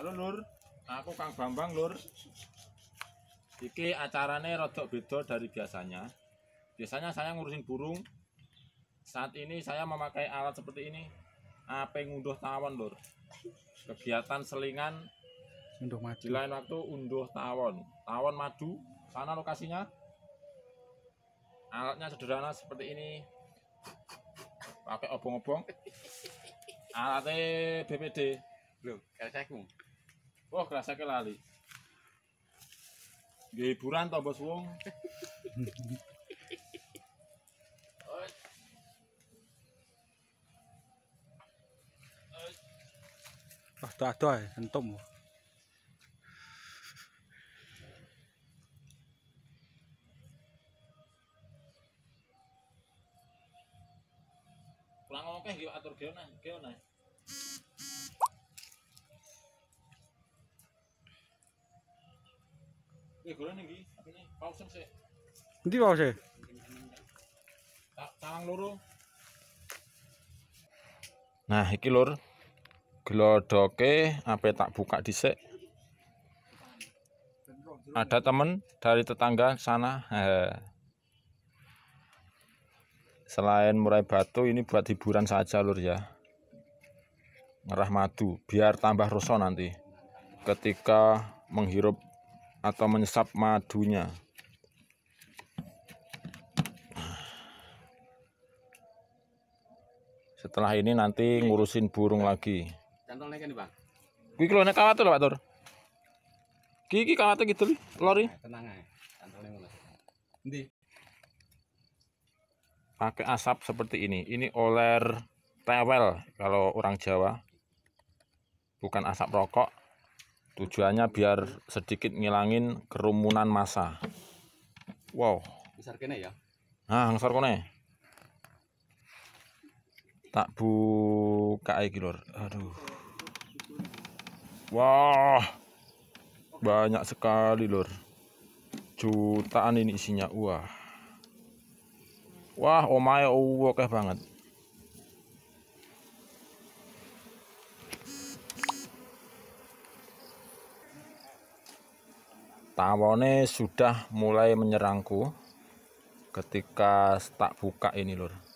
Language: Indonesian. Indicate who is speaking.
Speaker 1: Halo Lur, aku Kang Bambang Lur. Iki acarane rodok beda dari biasanya. Biasanya saya ngurusin burung. Saat ini saya memakai alat seperti ini. Ape ngunduh tawon Lur. Kegiatan selingan unduh madu. Di lain waktu unduh tawon. Tawon madu, sana lokasinya. Alatnya sederhana seperti ini. Pakai obong-obong. Alatnya BPD. Belum, kalau saya Wah, kerasa ke lali. Gak hiburan toh bos wong. Oh, tuh tuh eh, entom. Pulang ngomong kayak atur geona, geona. di iya, golongan sih? Tangan Nah, iki lur. Glodoke ape tak buka dhisik. Ada temen dari tetangga sana. Selain murai batu ini buat hiburan saja lur ya. Ngerah madu biar tambah rasa nanti ketika menghirup atau menyesap madunya. Setelah ini nanti ngurusin burung lagi. Cantolnya kan, kawat Pak Tur. Kiki kawatnya gitu lori. Ya, tenang Pakai asap seperti ini. Ini oler tewel kalau orang Jawa. Bukan asap rokok, tujuannya biar sedikit ngilangin kerumunan massa wow besar kene ya nah besar kene tak buka iki lur. aduh wah banyak sekali lor jutaan ini isinya wah wah omae oh oke banget tawone sudah mulai menyerangku ketika tak buka ini lur